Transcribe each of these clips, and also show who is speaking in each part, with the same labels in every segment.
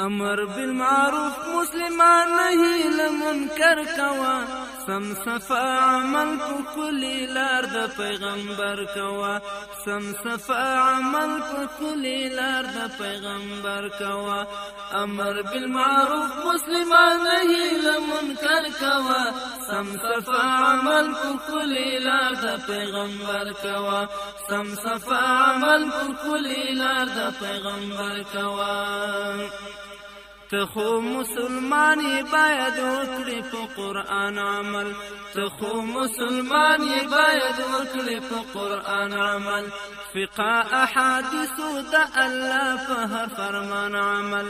Speaker 1: امر بالمعروف مسلمان نهی لمنکر کوا سم صفا عمل په کلی لار د پیغمبر کوا سم صفا عمل په کلی لار د پیغمبر کوا امر بالمعروف مسلمان نهی لمنکر کوا سم صفا عمل په کلی لار د پیغمبر کوا سم صفا عمل په کلی لار د پیغمبر کوا تخو مسلمان مسلمانی باید وکړي په قران عمل تخو مسلمان مسلمانی باید وکړي په قران عمل فقا احادیث د الله په فرمان عمل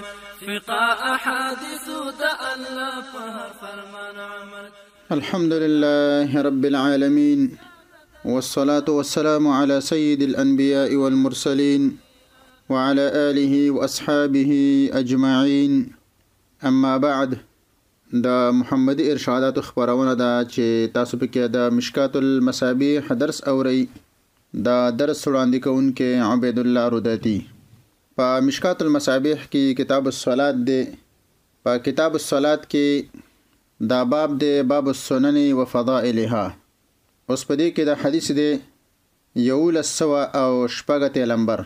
Speaker 1: فقا احادیث د الله په فرمان عمل
Speaker 2: الحمد لله رب العالمين والصلاة والسلام على سيد الأنبياء والمرسلين وعلى آله وأصحابه أجمعين أما بعد دا محمد ارشادات خبرونه دا چې تاسو پکې د مشکات المصابيح درس اوري دا درس وړاندې کوونکې عبید الله رودتی په مشکات المصابيح کې کتاب الصلات دی په کتاب الصلات کې دا باب دی باب السنن و فضائلها اوس په دې کې دا حدیث دی یو لسوه او شپږ نمبر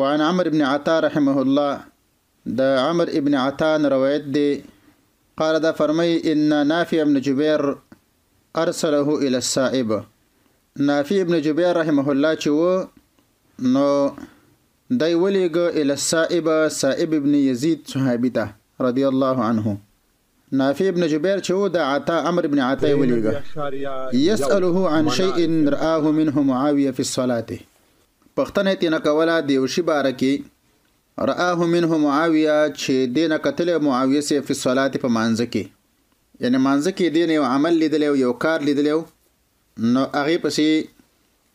Speaker 2: وعن عمر بن عطا رحمه الله دا عمر بن عطان روایت دي قال دا فرمي ان نافع بن جبير ارسله الى السائب نافع بن جبير رحمه الله چوو نو دای ولیګه الى السائب سائب بن يزيد سهابتا رضي الله عنه نافع بن جبير چوو دا د عطا عمر بن عطا ولیګه يسأله عن شيء رآه منه معاويه في الصلاه پښتنه تینا کوله د یو شی باره کې رآه منه معاویه چې دینه قتل معاویه سی په صلات په مانځ کې یعنی مانځ کې دین یو عمل لیدل یو کار لیدل نو هغه پسې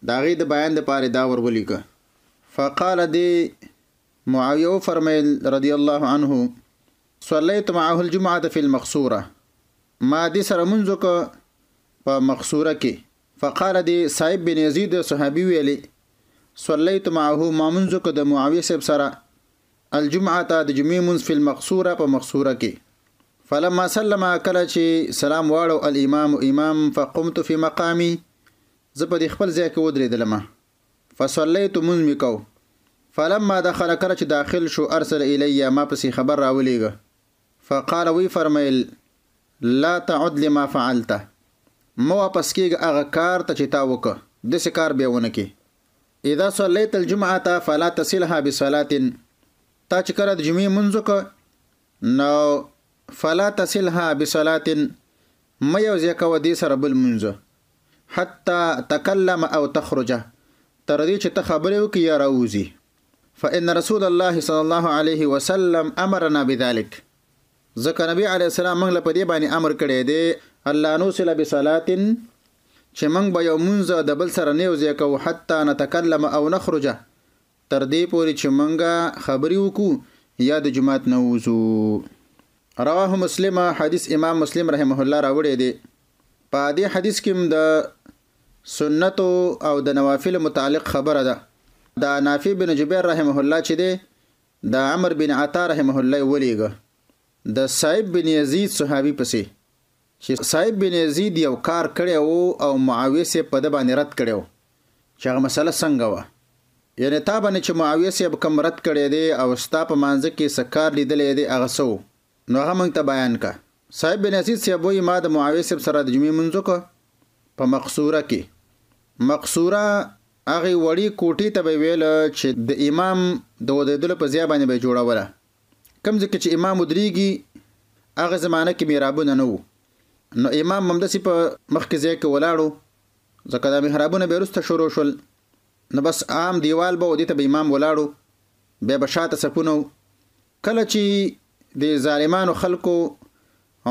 Speaker 2: دا غي د بیان د پاره دا ورولیکه فقال دی معاویه فرمایل رضی الله عنه صلیت معه الجمعه فی المقصوره ما دې سره منځ کو په مقصوره کې فقال دی صاحب بن یزید صحابي ویلی صلیت معه مامنزو که د معاویه صاحب سره الجمعه ته د جمعې منځ فی المقصوره په مقصوره کې فلما سلم کله چې سلام واړو الامام امام فقمت فی مقامی زه په خپل ځای کې ودرېدلم فصلیت منځ مې کو فلما دخل کله چې داخل شو ارسل الی ما پسې خبر راولېږه فقال وی فرمایل لا تعد لما فعلت مو واپس کېږه هغه کار ته چې تا وکړه داسې کار بیا ونه کې اذا صليت الجمعه فلا تصلها بصلاه تا چې کړه د جمعې منځ کو نو فلا تصلها بصلاه مې یو ځکه ودی سره بل منځ حتا تکلم او تخرج تر دې چې ته خبرې وکې یا راوځي فان رسول الله صلی الله علیه وسلم امرنا بذلك ځکه نبی علیه السلام موږ له په دې باندې امر کړی دی الله نوصل بصلاه چې موږ به یو مونږ د بل سره نه وځي کو حتی نتکلم او نخرج تر دې پورې چې موږ خبري وکړو یا د جماعت نه وځو رواه مسلم حدیث امام مسلم رحمه الله راوړی دی په دې حدیث کې د سنت او د نوافل متعلق خبره ده دا نافع بن جبیر رحمه الله چې دی د عمر بن عطا رحمه الله ولېګه د صاحب بن یزید صحابي پسې چې صاحب بن یزید یو کار کړی وو او معاویه سه په د باندې رد کړو چې هغه مسله څنګه و یعنی تا باندې چې معاویه سه کم رد کړی دی او ستا په مانځ کې سکار لیدلې دی هغه سو نو هغه مونږ ته بیان کا صاحب بن یزید سه وایي ما د معاویه سره د جمعې منځو کو په مقصوره کې مقصوره هغه وړي کوټي ته ویل چې د امام د ودیدلو په ځای باندې به جوړوله کوم ځکه چې امام ودریږي هغه زمانہ کې میرابونه نه وو نو امام ممدسي په مخکې ځای کې ولاړو ځکه دا محرابونه به وروسته شروع شول نو بس عام دیوال به و دې ته به امام ولاړو بیا به شاته سکونه کله چې د ظالمانو خلکو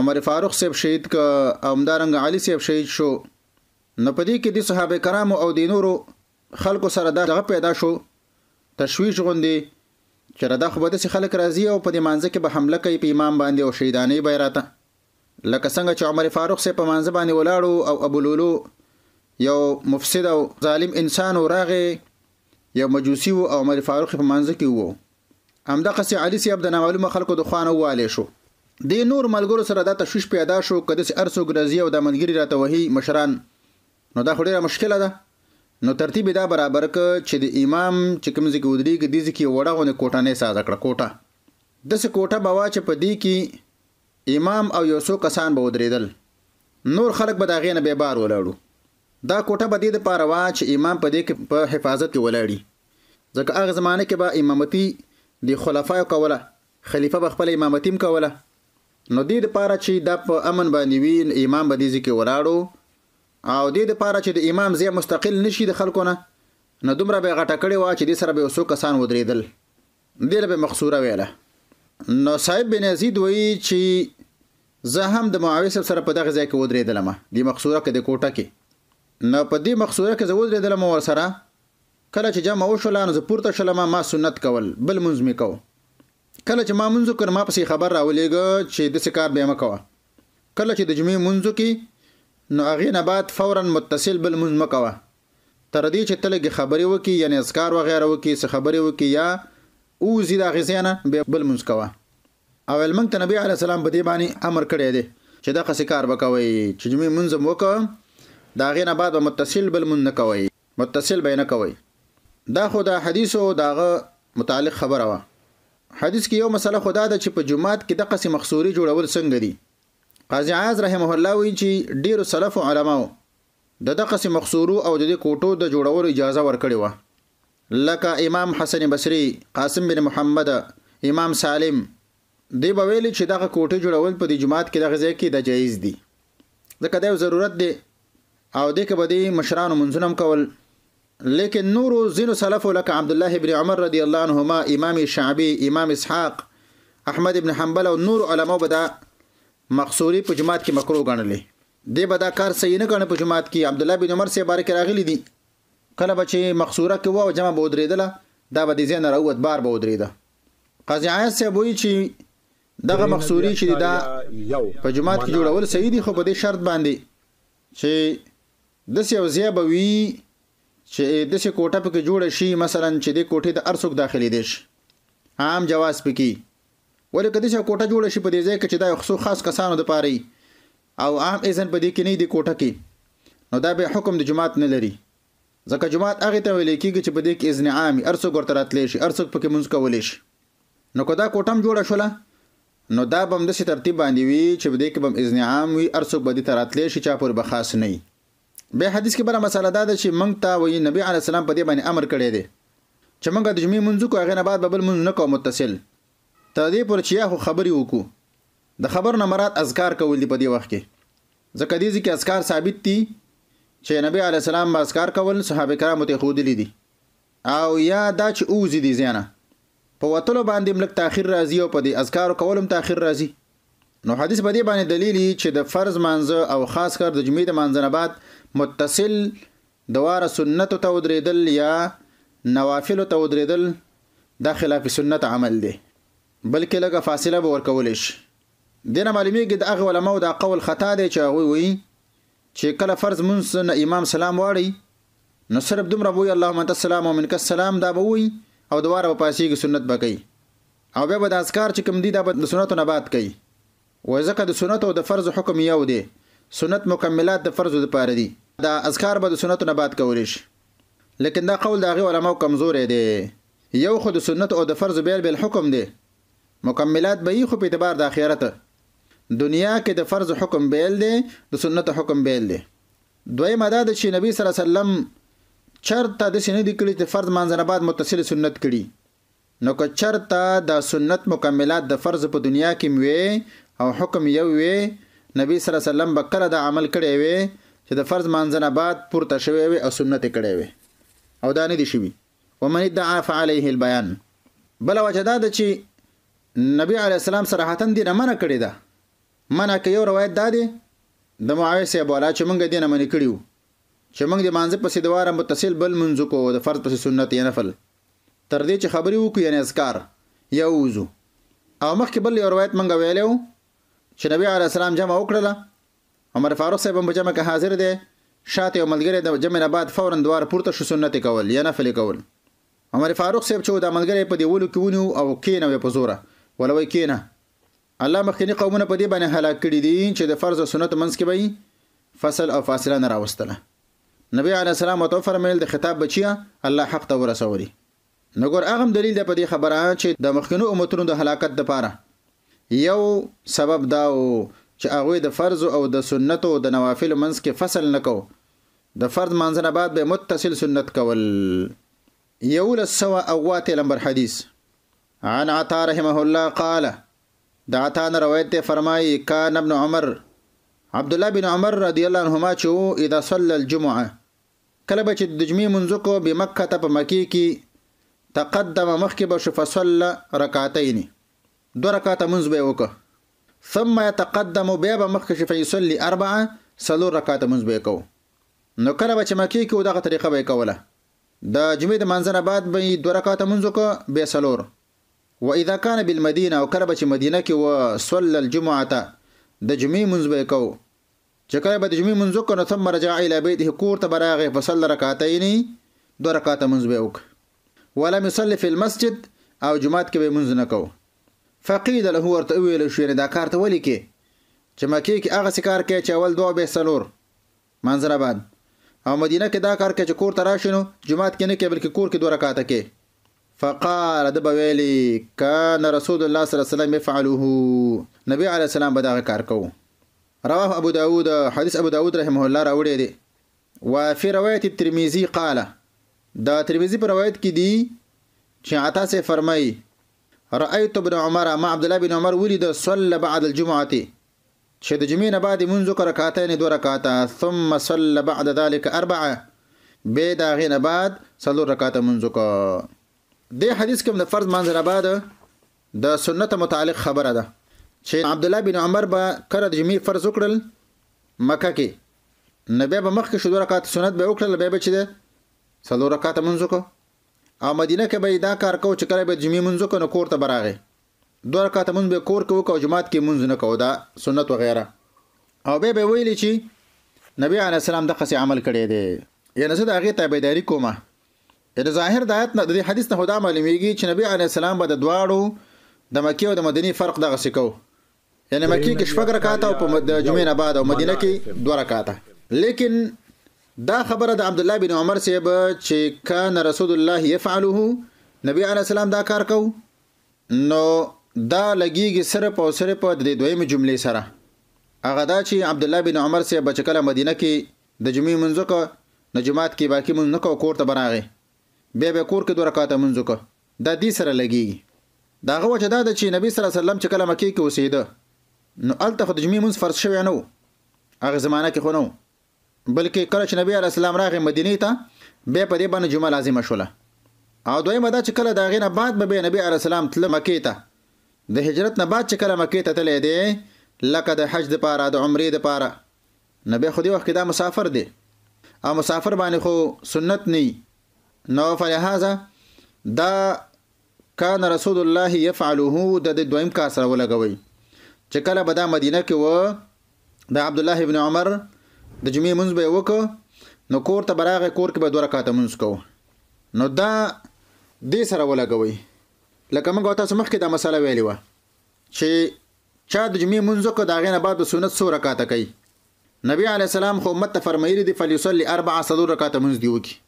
Speaker 2: عمر فاروق صاحب شهید ک امدارنګ علي صاحب شهید شو نو پدې کې د صحابه کرامو او د نورو خلکو سره دا دغه پیدا شو تشویش غوندي چې را دغه بده خلک راضي او په دې مانځ کې به حمله کوي په امام باندې او شهیدانې بیراته لکه څنګه چې عمر فاروق سه په منځ باندې ولاړو او ابو لولو یو مفسد او ظالم انسان راغې یو مجوسی او عمر فاروق په منځ کې وو همدغه سي علي سي عبد نامعلومه خلکو د خوانه والي شو د نور ملګرو سره دا تشويش پیدا شو کده سي ارسو ګرزي او د منګيري راته وهي مشران نو دا خوري مشکله ده نو ترتیب دا برابر ک چې د امام چې کوم ځکه ودري کې د ځکه وړه غو نه کوټه نه ساده کړه کوټه د څه کوټه بوا چې په دې کې امام او یو څو کسان به ودرېدل نور خلک به داغې نه بې بار ولاړو دا کوټه به دې دپاره وه چې امام په دې کې په حفاظت کې ولاړي ځکه هغه زمانه کې به امامتي د خلفایو کوله خلیفه به خپله امامتي هم کوله نو دې دپاره چې دا په امن باندې وي امام به دې ځای کې ولاړو او دې دپاره چې د امام ځای مستقل نشي د خلکو نه نو دومره به غټه کړې وه چې دې سره به یو څو کسان ودرېدل دې له به مقصوره ویله نو صاحب بن یزید وایي چې زه هم د معاویه صاحب سره په دغه ځای کې ودرېدلم د مقصوره کې د کوټه کې نو په دې مقصوره کې زه ودرېدلم ور سره کله چې جمع وشول نو زه پورته شلم ما سنت کول بل منځ مې کوو کله چې ما منځو کړ ما پسې خبر راولېږه چې د کار به مکوه کله چې د جمعې منځو کې نو هغې نه بعد فورا متصل بل منځ مکوه تر دې چې تلګي خبرې وکي یعنی اذکار وغیره وکي څه خبرې وکي یا او زی د غزیانه به بل منځ کوه او المنګ ته نبی علی السلام په دې باندې امر کړی دی چې دا قصې کار وکوي چې جمعې منځم وکړه دا غې نه بعد به متصل بل مون نه کوي متصل به نه کوي دا خو دا حدیثو داغه متعلق خبره وه حدیث کې یو مسله خدا ده چې په جمعات کې د قصې مخصوري جوړول څنګه دي قاضي عاز رحمه الله وایي چې ډیرو سلف علماو د دغه قصې مخصورو او د دې کوټو د جوړولو اجازه ورکړې وه لکه امام حسن بصري قاسم بن محمد امام سالم دی به ویلي چې دغه کوټه جوړول په د جماعت کې دغه ځای کې د جایز دي ځکه دا ضرورت دی او د کې بدی مشران منځنم کول لیکن نور زین سلف لکه عبد الله ابن عمر رضی الله عنهما امام شعبي امام اسحاق احمد ابن حنبل او نور علما بدا مقصوري په جماعت کې مکروه ګڼلې دی به دا کار صحیح نه ګڼي په جماعت کې عبد الله بن عمر سي بارک راغلي دي کله به چې مخصوره کې وو جمع به ودرېدله دا به د ځین راووت بار به ودرېده قاضي عیاض صاحب وایي چې دغه مخصوري چې دا په جماعت کې جوړول صحیح دي خو په دې شرط باندې چې داسې یو ځای به وي چې داسې کوټه پکې جوړه شي مثلا چې د کوټې د ارسوک داخلي دي شي عام جواز پکې ولې کدی چې کوټه جوړه شي په دې ځای کې چې دا یو خاص کسانو د پاره او عام اذن په دې کې نه دی کوټه کې نو دا به حکم د جماعت نه لري ځکه جماعت هغه ته ویل کېږي چې په دې کې اذن عامي ارڅو ګرته راتلی شي ارڅو پکې مونږ کولی شي نو کدا کوټم جوړه شوله نو دا بم د سي ترتیب باندې وي چې په دې کې بم اذن عام وي ارڅو به دې ته راتلی شي چا پر به خاص نه وي به حدیث کې بل مسله دا ده چې مونږ ته وایي نبی علی السلام په دې باندې امر کړی دی چې مونږ د جمعې منځ کو هغه نه بعد بل منځ نه کوو متصل تر دې پر چې یو خبري وکړو د خبر نه مراد اذکار کول دی په دې وخت کې ځکه دې ځکه اذکار ثابت دي چې نبی علی السلام باسکار کول صحابه کرامو ته خودلی دي او یا دا چې اوزی دي زیانه په وتلو باندې ملک تاخير راځي او په دې اذکار کولم تاخير راځي نو حدیث باندې باندې دلیل چې د فرض مانزه او خاص کر د جمعې د مانزه بعد متصل دواره سنت ته ودرېدل یا نوافل ته ودرېدل دا خلاف سنت عمل دی بلکې لږه فاصله به ورکول شي دنه معلومیږي د هغه علماء دا قول خطا دی چې هغه وایي چې کله فرض مونږ نه امام سلام واړی نو صرف دومره وی اللهم انت السلام ومنك السلام دا به وی او دواره په پاسېږي سنت به کوي او بیا به د اذکار چې کوم دي دا به د سنتو نه باد کوي وای ځکه د سنت او د فرض حکم یو دی سنت مکملات د فرض د پاره دي دا اذکار به د سنتو نه باد کولی شي لیکن دا قول د هغه علماو کمزور دی یو خو د سنت او د فرض بیل بیل حکم دی مکملات به یې خو په اعتبار د اخرت دنیا کې د فرض حکم بیل دی د سنت حکم بیل دی دویمه دا ده چې نبی صلی الله علیه وسلم چرته د سنت کړي ته فرض مانځنه بعد متصل سنت کړي نو که چرته د سنت مکملات د فرض په دنیا کې وي او حکم یو وي نبی صلی الله علیه وسلم بکره د عمل کړي وي چې د فرض مانځنه بعد پورته شوی وي او سنت کړي وي او دا نه دي شوی ومن ادعى فعليه البيان بل وجدا د چې نبی علی السلام صراحتن دي نه منع کړي ده منع که یو روایت دا دی د معاویه بالا چې موږ دینه منې کړیو چې موږ د مانځ پسې دواره متصل بل منځو کو د فرض پسې سنت یا نفل تر دې چې خبرې وکړو یعنی اذکار یا وضو او مخکې بل یو روایت موږ ویلو چې نبی علی السلام جمع وکړه عمر فاروق صاحب هم جمع کې حاضر دی شاته یو ملګری د جمع نه بعد فورا دواره پورته شو سنت کول یا نفل کول عمر فاروق صاحب چې د ملګری په دی ولو کې ونیو او کینه په زوره ولوي کینه الله مخکنی قومونه په دې باندې هلاک کړي دي چې د فرض او سنت منځ کې به فصل او فاصله نه راوستله نبی علی السلام او فرمایل د خطاب بچیا الله حق ته ورسوري نګور اغم دلیل د په دې خبره چې د مخکنو امتونو د هلاکت لپاره یو سبب دا او چې هغه د فرض او د سنت او د نوافل منځ کې فصل نکو د فرض منځنه بعد به متصل سنت کول یو لسوا اوات لمبر حدیث عن عطا رحمه الله قال داتان روایت فرمایي کان ابن عمر عبد الله بن عمر رضی الله عنهما چې اذا صلى الجمعه کله به چې د جمعې منځ کو به مکه ته په مکی کې تقدم مخکې به شو فصلى رکعتين دو رکعات منځ به وکړه ثم يتقدم بیا به مخکې شو فيصلي اربعه سلو رکعات منځ به کو نو کله به چې مکی کې دغه طریقه به کوله د جمعې د منځ نه بعد به دو رکعات منځ کو به سلور و اذا كان بالمدينه او کله چې مدینه کې و صلی الجمعه د جمعې منځ به کو چې کله به د جمعې منځ کو نو ثم رجع الى بيته کور ته براغه فصل رکعتين دو رکعات منځ به وک ولم يصلي في المسجد او جمعات کې به منځ نه کو فقيد له ورته ویل شو دا کار ته ولي کې چې مکه کې هغه سکار کې چې اول دوه به سلور منظر بعد او مدینه کې دا کار کې چې کور ته راشنو جمعات کې نه کې بلکې کور کې دوه رکعات کې فقال د بویلی کان رسول الله صلی الله علیه وسلم يفعله نبی علیه السلام به دا کار کوو رواه ابو داود حدیث ابو داود رحمه الله راوړی دی وفي روایت ترمذی قال دا ترمذی په روایت کې دی چې عطا سے فرمای رأيت ابن عمر ما عبد الله بن عمر ولد صلى بعد الجمعه چې د جمعې نه بعد منځ کړه کاته نه دوه رکعاته ثم صلى بعد ذلك اربعه به دا غنه بعد څلور رکعاته منځ کړه د حدیث کوم د فرض منظر آباد د سنت متعلق خبره ده چې عبد الله بن عمر به کړه د جمی فرض وکړل مکه کې نبی به مخکې شو رکعات سنت به وکړل به چې ده سلو رکعات منځو کو او مدینه کې به دا کار کو چې کړه به جمی منځو کو نو کور ته براغه دوه رکعات منځ به کور کو او جماعت کې منځ نه کو دا سنت وغیرہ او به به ویلی چې نبی علی السلام دغه عمل کړی دی یا نه زه د هغه تابعداري کومه د ظاهر د آیت نه د حدیث نه هدا معلومیږي چې نبی علی السلام به د دواړو د مکی او د مدینی فرق دغه سکو یعنی مکی کې شپږ رکعات او په جمعې نه بعد او مدینه کې دوه رکعات لیکن دا خبره د عبد الله بن عمر سیب چې کان رسول الله يفعله نبی علی السلام دا کار کو نو دا لګیږي صرف او صرف د دویم جملې سره هغه دا چې عبد الله بن عمر سیب چې کله مدینه کې د جمعې منځکه نجمات کې باقی منځکه کور ته براغه بیا به کور کې دوه رکعاته منځ وکړه دا دې سره لګي دا هغه وجه دا ده چې نبی صلی الله علیه وسلم چې کله مکه کې اوسېده نو الته خو د جمعې منځ فرض شوی نه و هغه زمانہ کې خو نه بلکې کله چې نبی علی السلام راغی مدینه ته به په دې باندې جمعه لازمه شوله او دویمه دا چې کله دا غینه بعد به نبی علی السلام تل مکې ته د هجرت نه بعد چې کله مکې ته تللی دی لکه د حج د پاره د عمرې د پاره نبی خو دې وخت دا مسافر دی او مسافر باندې خو سنت نه نو فلهذا دا کان رسول الله يفعله د دویم کار سره ولګوي چې کله به دا مدینه کې و د عبد الله ابن عمر د جمعې منځ به وکړو نو کور ته براغه کور کې به دوه رکعات منځ کو نو دا دې سره ولګوي لکه موږ تاسو مخکې دا مسله ویلې و چې چا د جمعې منځ کو دا غینه بعد د سنت سو رکعات کوي نبی علی السلام خو امت فرمایلی دی فلیصلی اربع صدور رکعات منځ دی وکي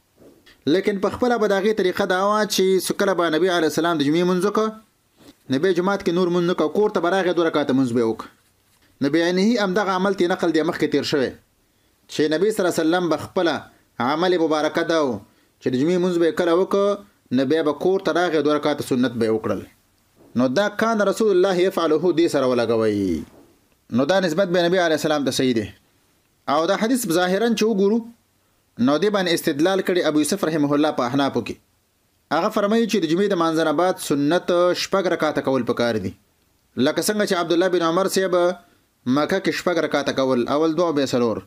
Speaker 2: لیکن په خپل به داغه طریقه دا و چې سکله به نبی علی السلام د جمعې منځ کو نبی جماعت کې نور منځ کو کور ته براغه دوه رکعات منځ به وک نبی علیه ام دغه عمل تی نقل دی مخکې تیر شوی چې نبی صلی الله علیه وسلم بخپل عمل مبارک دا و چې د جمعې منځ به کله وک نبی به کور ته راغه دوه رکعات سنت به وکړل نو دا کان رسول الله يفعله دې سره ولګوي نو دا نسبت به نبی علی السلام ته صحیح دی او دا حدیث ظاهرا چې وګورو نو دی باندې استدلال کړي ابو یوسف رحمه الله په احناف کې هغه فرمایي چې د جمعې د مانځنه بعد سنت شپږ رکعاته کول پکار دي لکه څنګه چې عبد الله بن عمر سیب مکه کې شپږ رکعاته کول اول دوه به سلور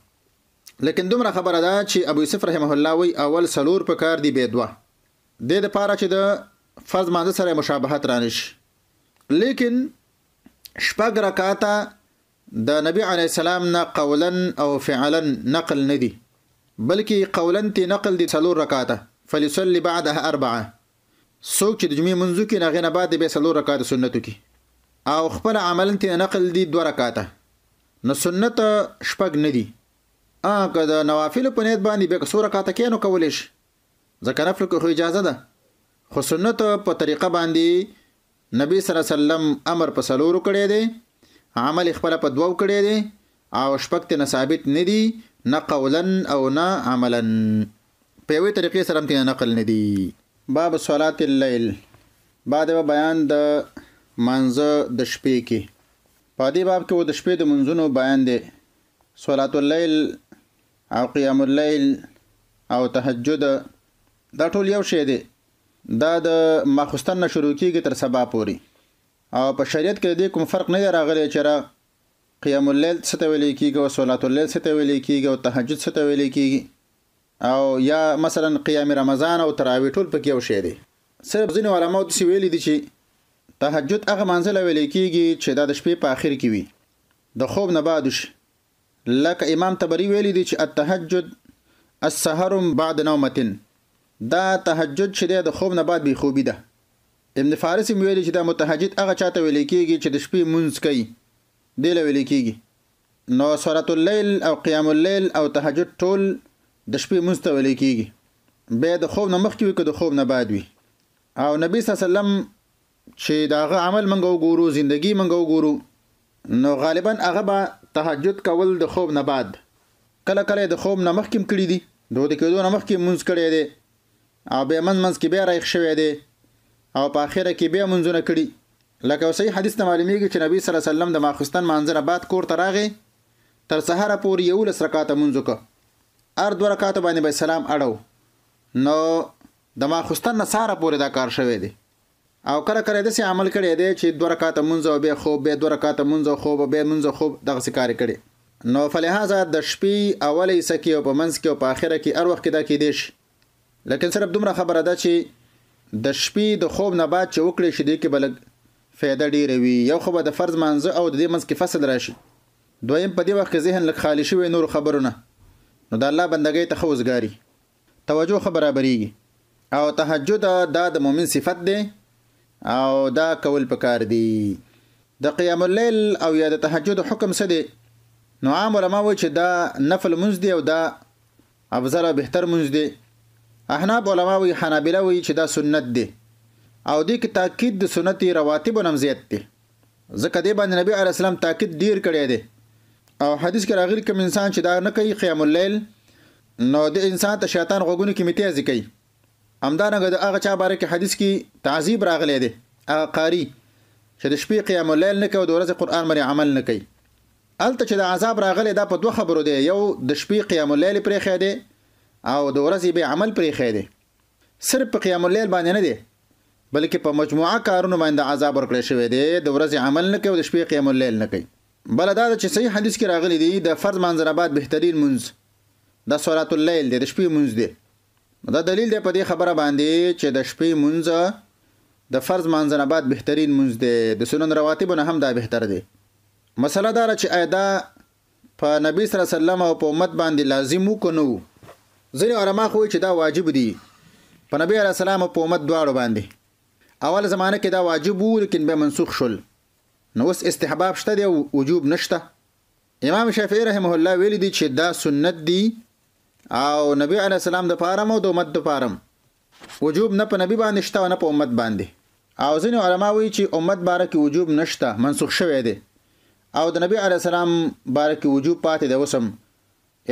Speaker 2: لیکن دومره خبره ده چې ابو یوسف رحمه الله وی اول سلور پکار دی به دوه د دې لپاره چې د فرض مانځ سره مشابهت رانش لیکن شپږ رکعاته د نبی علی السلام نه قولا او فعلا نقل ندي بلکې قولن تی نقل دي څلور رکعاته فليصلي بعدها اربعه څوک چې د جمعې منځو کې نغې نه بعد به څلور رکعاته سنتو کې او خپل عمل تی نقل دي دوه رکعاته نو سنت شپږ نه دي ا کدا نوافل په نیت باندې به څو رکعاته کینو کولې شي ځکه نفل خو اجازه ده خو سنت په طریقه باندې نبی صلی الله علیه وسلم امر په سلورو کړی دی عمل خپل په دوو کړی دی او شپکت نه ثابت نه دی نه قولا او نه عملا په یوې طریقې سره هم نقل نه دي باب صلات الليل بعد به بیان د منځه د شپې کې په دې باب کې و د شپې د منځونو بیان دی صلات الليل او قیام الليل او تهجد دا ټول یو شی دی دا د ماخستن نه شروع کیږي تر سبا پورې او په شریعت کې د کوم فرق نه راغلی چې قیام الليل څه ته ویل کیږي او صلات الليل څه ته ویل کیږي او تهجد څه ته ویل کیږي او یا مثلا قیام رمضان او تراویح ټول پکې یو شی دی صرف ځینې علماء د سی ویل دي چې تهجد هغه منزله ویل کیږي چې د شپې په اخر کې وي د خوب نه بعد شي لکه امام تبری ویل دي چې التهجد السحر بعد نومتن دا تهجد چې د خوب نه بعد بي خوبي ده ابن فارس ویل چې دا متهجد هغه چاته ویل کیږي چې د شپې منځ کوي دی لویل کیږي نو سورۃ الليل او قیام الليل او تهجد ټول د شپې مستویل کیږي به د خوب نه مخکې وي که د خوب نه بعد وي او نبی صلی الله علیه وسلم چې داغه عمل منګو ګورو زندگی منګو ګورو نو غالبا هغه به تهجد کول د خوب نه بعد کله کله د خوب نه مخکیم کړی دی دوه د کېدو نه مخکیم مونږ کړی دی او به من منځ کې بیا راخ شوی دی او په اخره کې بیا مونږ نه کړی لکه صحیح حدیث ته معلومیږي چې نبی صلی الله علیه وسلم د ماخستن مانځنه بعد کور ته راغی تر سحر پورې یو لس رکعات منځ وکړه ار دوه رکعات باندې به سلام اړو نو د ماخستن نه سحر پورې دا کار شوی دی او کله کله داسې عمل کړی دی چې دوه رکعات منځ او به خوب به دوه رکعات منځ او خوب به منځ خوب دغه کار کړي نو فلهذا د شپې اولې سکی او په منځ کې او په اخره کې هر وخت کې دا کېدې شي لکه صرف دومره خبره ده چې د شپې د خوب نه بعد چې وکړې شي دی کې بلګ فایده ډیره وي یو خو به د فرض مانزه او د دې منځ کې فصل راشي دویم په دې وخت کې ذهن لک خالی شوی نور خبرونه نو د الله بندګۍ ته خوځګاری توجه خو برابرېږي او تهجد دا د مؤمن صفت دی او دا کول پکار دی د قیام الليل او یا د تهجد حکم څه دی نو عام علما وایي چې دا نفل منځ دی او دا افضل بهتر منځ دی احناب علما وایي حنابلہ وایي چې دا سنت دی او دې کې تاکید د سنتي رواتب نم زیات دی ځکه دې باندې نبی علی السلام تاکید ډیر کړی دی او حدیث کې راغلی کوم انسان چې دا نه کوي قیام الليل نو د انسان ته شیطان غوګونه کې میتیازي کوي همدارنګه د هغه چا باره کې حدیث کې تعذیب راغلی دی هغه قاری چې د شپې قیام الليل نه کوي د ورځې قران باندې عمل نه کوي الته چې د عذاب راغلی دا په دوه خبرو دی یو د شپې قیام الليل پرې خې دی او د ورځې به عمل پرې خې دی صرف په قیام الليل باندې نه دی بلکې په مجموعه کارونو باندې عذاب ورکړی شوی دی د ورځې عمل نه کوي او د شپې قیام الليل نه کوي بل دا چې صحیح حدیث کې راغلی دی د فرض منځره بعد بهترین منځ د صلات الليل دی د شپې منځ دی دا دلیل دی په دې خبره باندې چې د شپې منځ د فرض منځره بعد بهترین منځ دی د سنن رواتب نه هم دا بهتر دی مسله دا چې اېدا په نبی صلی الله علیه وسلم او په امت باندې لازم وکنو ځینې علما خو چې دا واجب دی په نبی علیه السلام او په امت دواړو باندې اول زمانه کې دا واجب وو لیکن به منسوخ شول نو اوس استحباب شته دی وجوب نشته امام شافعي رحمه الله ویل دي چې دا سنت دی او نبی علی السلام د پاره مو د امت د پاره وجوب نه په نبی باندې شته نه په امت باندې او ځینې علما وایي چې امت باره کې وجوب نشته منسوخ شوی دی او د نبی علی السلام باره کې وجوب پاتې دی وسم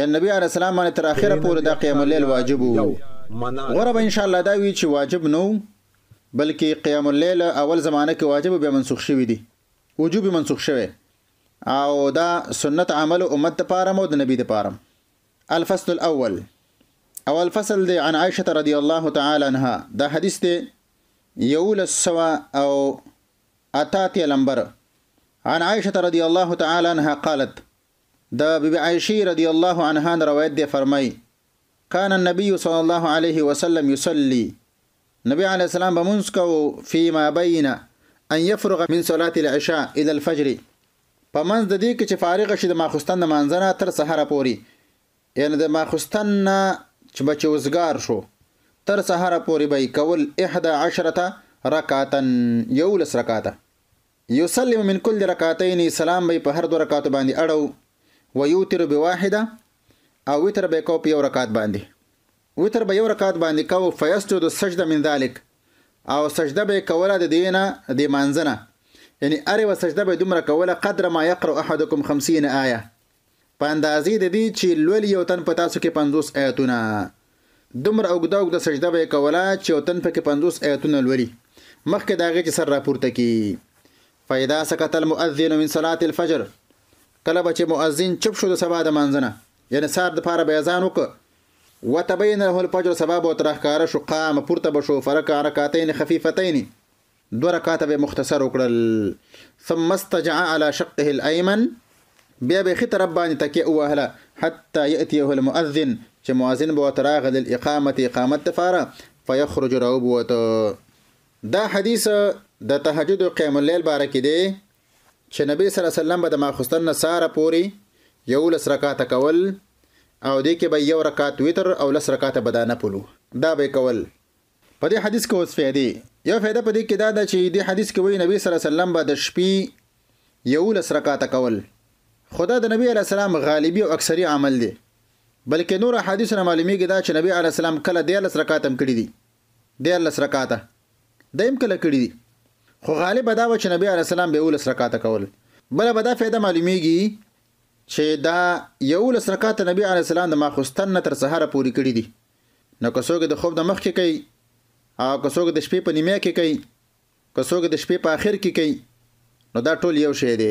Speaker 2: یعنی نبی علی السلام باندې تر اخره پورې د قیام الليل واجب وو غره به ان شاء الله دا وی چې واجب نو بلکې قیام الليل اول زمانه کې واجب به منسوخ شوی دی وجوب منسوخ شوی او دا سنت عمل امت لپاره مو د نبی لپاره الفصل الاول اول فصل دی عن عائشه رضی الله تعالی عنها دا حدیث دی یول سوا او اتاتی لمبر عن عائشه رضی الله تعالی عنها قالت دا بی عائشه رضی الله عنها روایت دی فرمای کان النبي صلی الله علیه وسلم یصلی نبی علی السلام بمونس کو فيما بين ان يفرغ من صلاه العشاء الى الفجر پمنځ د دې کې چې فارغ شي د ماخستن د منځنه تر سحر پوري یعنی د ماخستن نه چې بچ وزګار شو تر سحر پوري به کول 11 رکعتن یولس رکعته یسلم من كل رکعتین سلام به په هر دو رکعت باندې اړو ويوتر بواحده او وتر به کو په یو رکعت باندې وتر به یو رکعت باندې کو فیسجد السجده من ذلک او سجده به کوله د دینه د مانزنه یعنی اره و سجده به دومره کوله قدر ما یقرأ احدکم 50 آیه په اندازې د دې چې لول یو تن په تاسو کې 50 آیتونه دومره اوګدا اوګدا سجده به کوله چې یو تن پکې 50 آیتونه لوري مخکې داغه چې سر راپورته کی فاذا سکت المؤذن من صلاه الفجر کله چې مؤذن چپ شو د سبا د مانزنه یعنی سار د پاره به اذان وکړه وتبین له الفجر سبا به تر ښکار شو قام پورته بشو فرق حرکتین خفیفتین دو رکعات به مختصر وکړل ثم استجع على شقه الايمن بیا به خت ربان تکی اوهله حتى ياتيه المؤذن چې مؤذن به تراغ د اقامت اقامت تفاره فيخرج روب وت دا حدیث د تهجد او قیام الليل باره کې دی چې نبی صلی الله علیه وسلم به د ماخستن ساره پوری یو لس رکعات کول او دې کې به یو رکعت وتر او لس رکعت بدانه پلو دا به کول په دې حدیث کې اوس فائدې یو فائدہ په دې کې دا ده چې دې حدیث کې وایي نبی صلی الله علیه وسلم به د شپې یو لس رکعت کول خدا د نبی علی السلام غالبی او اکثری عمل دی بلکې نور حدیث نه معلومیږي دا چې نبی علی السلام کله د لس رکعت هم کړی دی د لس رکعت دیم کله کړی دی خو غالبا دا و چې نبی علی السلام به ولس رکعت کول بل به دا فائدہ معلومیږي چې دا یو لس رکعات نبی علی السلام د ماخستن نه تر سحر پوری کړی دي نو کڅوګه د خوب د مخ کې کوي او کڅوګه د شپې په نیمه کې کوي کڅوګه د شپې په اخر کې کوي نو دا ټول یو شی دی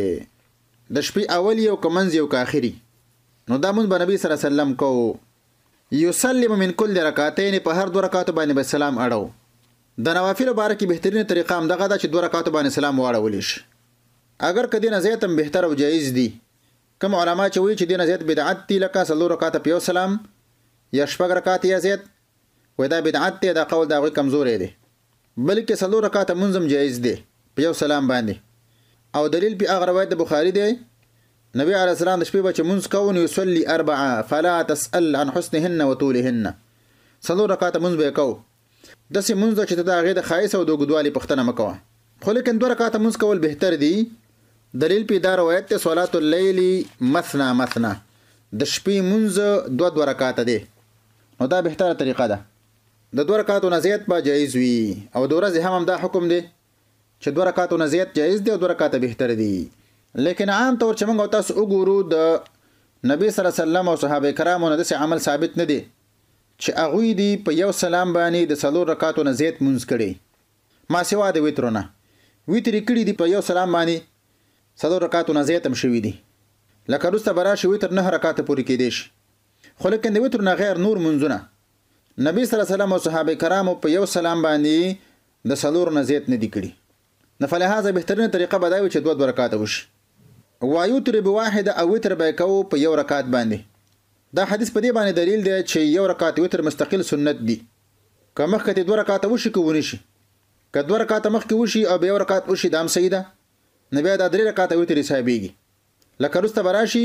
Speaker 2: د شپې اول یو کمنځ یو کاخري نو دا مونږ به نبی صلی الله علیه وسلم کو یسلم من کل رکعتین په هر دو رکعاتو باندې به سلام اړو د نوافل مبارکي بهترینه طریقه هم دغه ده چې دو رکعاتو باندې سلام واړول شي اگر کدی نه زیاتم بهتر او جایز دی کوم علما چې وی چې دینه زیات بدعت دی لکه سلو رکعات پیو سلام یا شپږ رکعات یا زیات وای دا بدعت دی دا قول دا غوي کمزورې دی بلکې سلو رکعات منظم جایز دی پیو سلام باندې او دلیل په هغه روایت د بخاری دی نبی علی السلام د شپې بچ منځ کوون یصلی اربعه فلا تسأل عن حسنهن وطولهن سلو رکعات منځ به کو د سې منځ چې دا غي د خایس او د ګدوالي پښتنه مکوه خو لیکن دوه رکعات منځ کول بهتر دی دلیل په دا روایت ته صلات الليل مثنا مثنا د شپې منځ دوه دوه رکعات دي نو دا بهتره طریقه ده د دوه رکعاتو نه زیات به جایز وي او د ورځې هم دا حکم دی چې دوه رکعاتو نه زیات جایز دي او دوه رکعات بهتره دي لیکن عام طور چې موږ تاسو وګورو د نبی صلی الله علیه وسلم او صحابه کرامو نه د عمل ثابت نه دي چې هغه دی په یو سلام باندې د څلور رکعاتو نه زیات منځ کړي ما سیوا د ویترونه ویتری کړي دی په یو سلام باندې سلو رکعاتونه زیات هم شوي دي لکه وروسته به راشي وتر نه رکعاته پورې کېدی شي خو لکه د وتر نه غیر نور منځونه نبی صلی الله علیه وسلم او صحابه کرامو په یو سلام باندې د سلور نه زیات نه دي کړي نه فلهذا بهترینه طریقه به دا وي چې دوه دو رکعاته وشي وایوتر به واحده او وتر به کو په یو رکعت باندې دا حدیث په دې باندې دلیل دی چې یو رکعت وتر مستقل سنت دی که مخکې دوه رکعاته وشي کوونی شي که دوه رکعاته مخکې وشي او به یو رکعت وشي دام صحیح ده نو بیا دا درې رکعاته وتر حسابيږي لکه رسته براشي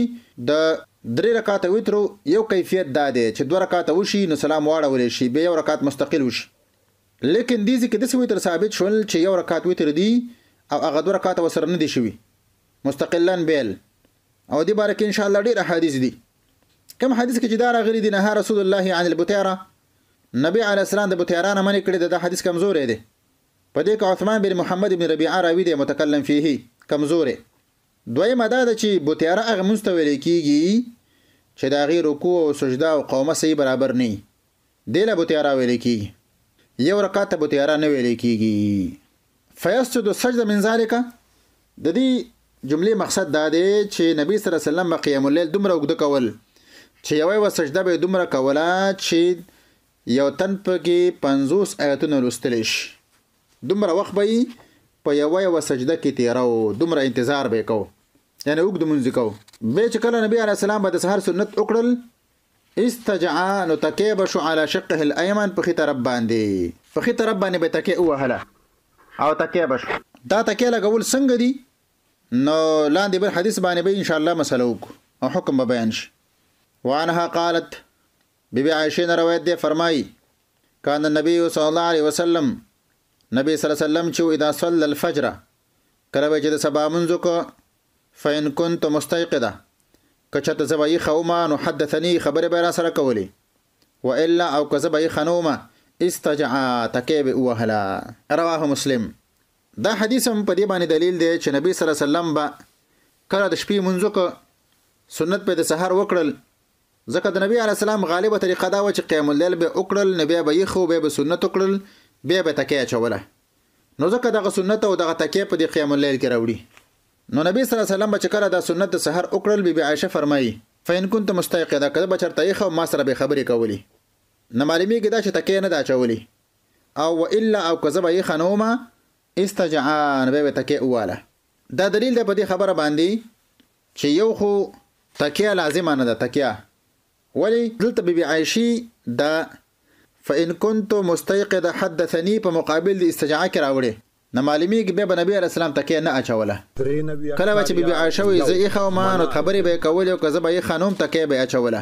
Speaker 2: د درې رکعاته وترو یو کیفیت دا دی چې دوه رکعاته وشي نو سلام واړول شي بیا یو رکعت مستقل وشي لیکن دیزی کې د وتر ثابت شول چې یو رکعت وتر دی او هغه دوه رکعاته وسره نه دي شوي مستقلن بیل او دی بارک ان شاء الله ډیر احادیث دي کوم حدیث کې چې دا راغلي دي نه رسول الله عن البتیره نبی علی السلام د بتیرانه منې کړی د حدیث کمزورې دی په دې کې عثمان بن محمد بن ربيعه راوي دی متکلم فيه کمزورې دویمه دا ده چې بوتیاره هغه مونږ ویل کیږي چې د هغې رکوع او سجده او قومه صحیح برابر نه وي دې له بوتیاره ویل کیږي یو رکعت ته بوتیاره نه ویل کیږي فیسجد السجده من ذلک د دې جملې مقصد دا دی چې نبی صلی الله علیه وسلم قیام الليل دومره وګد کول چې یوې و سجده به دومره کوله چې یو تن پکې 50 آیتونه لوستل شي دومره وخت به په یو یو سجده کې تیرو دومره انتظار به کو یعنی وګ د منځ کو به چې کله نبی عليه السلام به د سحر سنت وکړل استجعا نو تکیب شو علی شقه الايمن په خته رب باندې په خته رب باندې به تکی وهله او تکیب شو دا تکی لګول څنګه دي نو لاندې بل حدیث باندې به ان شاء الله مسله وکړو او حکم به بیان شي وانها قالت بیبی عائشہ روایت ده فرمای کان نبی صلی الله علیه وسلم نبی صلی الله علیه وسلم چې اذا صلى الفجر کله چې د سبا منځ کو فین كنت مستيقظه کچته زبای خوما نو حدثني خبر به را سره کولی و الا او کزبای خنوما استجع تکيب وهلا رواه مسلم دا حدیث هم په دې باندې دلیل دی چې نبی صلی الله علیه وسلم با کله د شپې منځ کو سنت په د سحر وکړل ځکه د نبی علی السلام غالبه طریقه دا و چې قیام الليل به وکړل نبی به یې خو به سنت وکړل بیا به تکیه چوله نو ځکه دغه سنت او دغه تکیه په د قیام الليل کې راوړي نو نبی صلی الله علیه وسلم چې کړه د سنت د سحر وکړل بی بی عائشه فرمایي فین كنت مستيقظه کده بچرته یې خو ما سره به خبرې کولې نه معلومیږي دا چې تکیه نه دا چولې او والا او کذب یې خنومه استجعان به تکیه واله دا دلیل دی په دې خبره باندې چې یو خو تکیه لازم نه ده تکیه ولی دلته بی بی عائشی د فإن كنت مستيقظ حدثني په مقابل د استجاع کې راوړي نه معلومیږي بیا به نبی علیه السلام تکیه نه اچوله کله به چې بیبي عایشه وي زه یخه وم نو خبرې به یې کولې او که زه به یخه نه وم تکیه به یې اچوله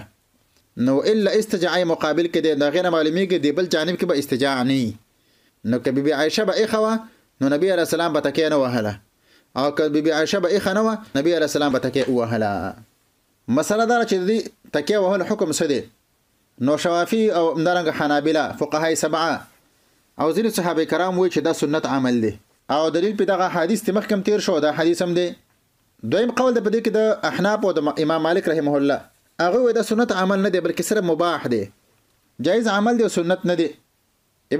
Speaker 2: نو الا استجاع مقابل کې دی د هغې نه معلومیږي د بل جانب کې به استجاع نه نو که بیبي عایشه به یخه وه نو نبی علیه السلام به تکیه نه وهله او که بیبي عایشه به یخه نه وه نبی علیه السلام به تکیه ووهله مسله دا چې د تکیه وهلو حکم څه دی نو شوافی او امدارنګ حنابلہ فقهای سبعه او ځینې صحابه کرام وایي چې دا سنت عمل دی او دلیل په دغه حدیث ته مخکم تیر شو دا حدیث هم دی دویم قول د پدې کې د احناف او د امام مالک رحمه الله هغه وایي دا سنت عمل نه دی بلکې سره مباح دی جایز عمل دی او سنت نه دی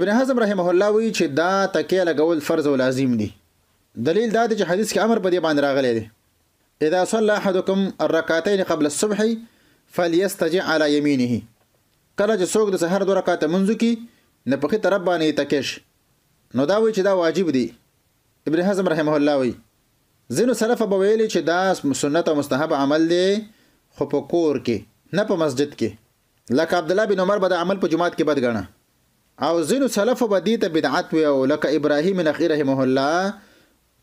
Speaker 2: ابن حزم رحمه الله وایي چې دا تکیه لګول فرض او لازم دی دلیل دا دی چې حدیث کې امر په دې باندې راغلی دی اذا صلى احدكم الركعتين قبل الصبح فليستجع على يمينه کله چې څوک د سحر دوه رکعاته منځو کې نه پخې طرف باندې تکش نو دا وایي چې دا واجب دی ابن حزم رحمه الله وایي ځینو صرف به ویلي چې دا سنت او مستحب عمل دی خو په کور کې نه په مسجد کې لکه عبد الله بن عمر به د عمل په جماعت کې بد غنه او ځینو صرف به دي ته بدعت وي او لکه ابراهیم نخی رحمه الله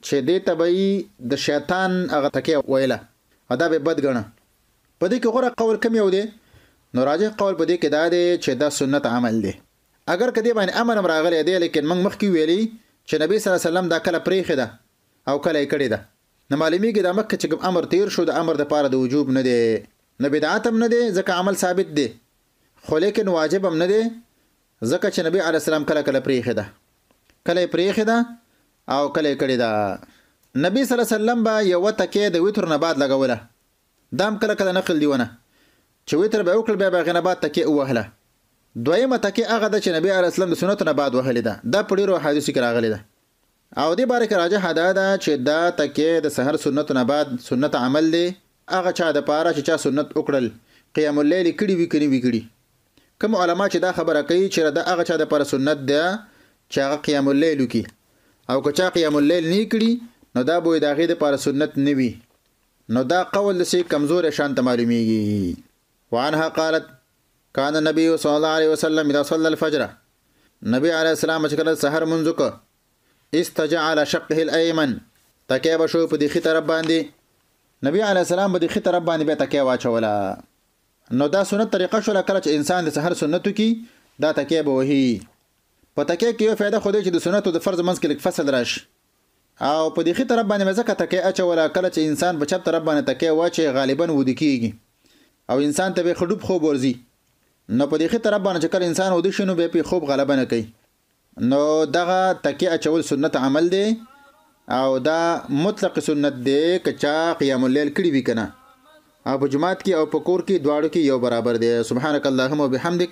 Speaker 2: چې دې تبعی د شیطان هغه تکي ویله ادا به بد غنه په دې کې غره قول کم یو دی نو راجح قول بده کې دا دی چې دا سنت عمل دی اگر کدی باندې امر هم راغلی دی لیکن موږ مخکې ویلي چې نبی صلی الله علیه وسلم دا کله پریخه ده او کله یې کړی ده نو معلومیږي دا مکه چې کوم امر تیر شو د امر د پاره د وجوب نه دی نه بدعت هم نه دی ځکه عمل ثابت دی خو لیکن واجب هم نه دی ځکه چې نبی علی السلام کله کله پریخه ده کله پریخه ده او کله یې کړی ده نبی صلی الله علیه وسلم به یو تکې د وتر نه بعد لګوله دام کله کله نقل دیونه چې وتر به وکړ به باغ نه باد تکي وهله دویمه تکي هغه د چې نبی عليه السلام د سنتو نه بعد وهلی ده دا په ډیرو حدیثو کې راغلی ده او دې باره کې راجه حدا ده چې دا تکي د سحر سنتو نه بعد سنت عمل دی هغه چا د پاره چې چا سنت وکړل قیام الليل کړي وی کړي وی کړي کوم علما چې دا خبره کوي چې دا هغه چا د پاره سنت ده چې هغه قیام الليل کوي او که چا قیام الليل نه کړي نو دا به د هغه د پاره سنت نه وي نو دا قول لسی کمزور شان ته معلومیږي وعنها قالت كان النبي صلى الله عليه وسلم إذا صلى الفجر نبي عليه السلام چې کله سحر منځ کو استجع على شقه الايمن تکیه به شو په دې خي طرف باندې نبی عليه السلام په دې خي طرف باندې به تکیه واچوله نو دا سنت طریقه شو کله چې انسان د سحر سنتو کې دا تکیه به وهي په تکیه کې یو فایده خو دی چې د سنتو د فرض منځ کې لک فصل راش او په دې خي طرف باندې مزه تکیه اچوله کله چې انسان په چپ طرف باندې تکیه واچي غالبا ودی کیږي او انسان ته به خډوب خوب ورزي نو په دې خې طرف باندې چې کله انسان ودی شنو به په خوب غلبه نه کوي نو دغه تکي اچول سنت عمل دی او دا مطلق سنت دی کچا قیام الليل کړي وی کنه او په جماعت کې او په کور کې دواړو کې یو برابر دی سبحانك اللهم وبحمدک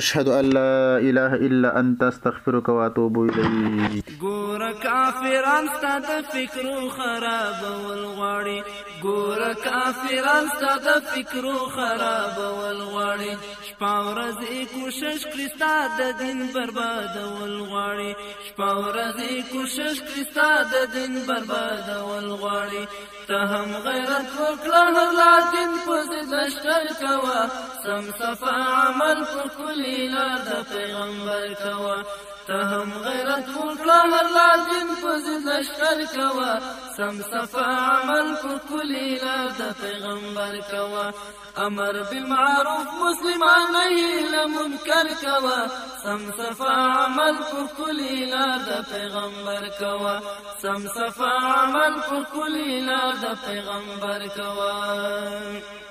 Speaker 2: اشهد ان لا اله الا انت استغفرك واتوب اليك
Speaker 1: ګور کافرانو ست د فکر خراب ولغړی ګور کافرانو ست د فکر خراب ولغړی شپاورز کوشش کړستا د دین برباد ولغړی شپاورز کوشش کړستا د دین برباد ولغړی ته هم غیرت وکړه لا دین په دې دشتل کوا سم صفا عمل په لا لار د پیغمبر کوا ته هم غیرت وکړه هر لازم فز لشکر کوا سم صفا عمل په لا لار د پیغمبر کوا امر بالمعروف مسلمان نه له منکر کوا سم صفا عمل په لا لار د پیغمبر کوا سم صفا عمل په لا لار د پیغمبر کوا